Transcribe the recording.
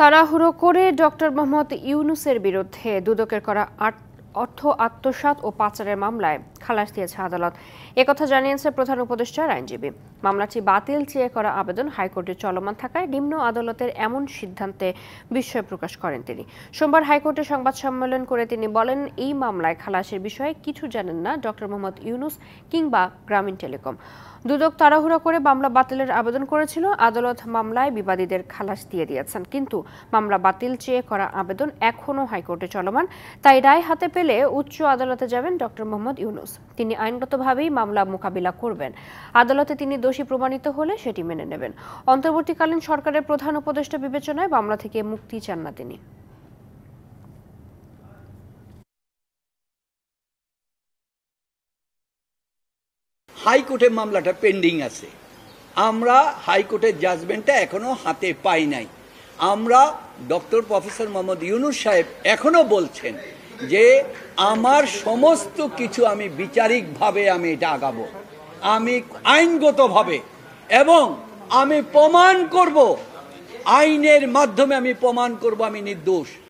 তাড়াহুড়ো করে ডক্টর মোহাম্মদ ইউনুসের বিরুদ্ধে দুদকের করা অর্থ আত্মসাত ও পাচারের মামলায় খালাস দিয়েছে আদালত কথা জানিয়েছে প্রধান উপদেষ্টার আইনজীবী মামলাটি বাতিল চেয়ে করা আবেদন হাইকোর্টে চলমান থাকায় নিম্ন আদালতের এমন সিদ্ধান্তে বিস্ময় প্রকাশ করেন তিনি সোমবার হাইকোর্টে সংবাদ সম্মেলন করে তিনি বলেন এই মামলায় খালাসের বিষয়ে কিছু জানেন না ডক্টর মোহাম্মদ ইউনুস কিংবা গ্রামীণ টেলিকম দুদক তাড়াহুড়া করে মামলা বাতিলের আবেদন করেছিল আদালত মামলায় বিবাদীদের খালাস দিয়ে দিয়েছেন কিন্তু মামলা বাতিল চেয়ে করা আবেদন এখনও হাইকোর্টে চলমান তাই রায় হাতে পেলে উচ্চ আদালতে যাবেন ডক্টর মোহাম্মদ ইউনুস তিনি আইনগতভাবেই মামলা মোকাবিলা করবেন আদালতে তিনি দোষী প্রমাণিত হলে সেটি মেনে নেবেন অন্তর্বর্তীকালীন সরকারের প্রধান উপদেষ্টা বিবেচনায় মামলা থেকে মুক্তি চান না তিনি হাইকোর্টে মামলাটা পেন্ডিং আছে আমরা হাইকোর্টের জাজমেন্টটা এখনও হাতে পাই নাই আমরা ডক্টর প্রফেসর মোহাম্মদ ইউনুস সাহেব এখনও বলছেন যে আমার সমস্ত কিছু আমি বিচারিকভাবে আমি এটা আগাবো আমি আইনগতভাবে এবং আমি প্রমাণ করব আইনের মাধ্যমে আমি প্রমাণ করব আমি নির্দোষ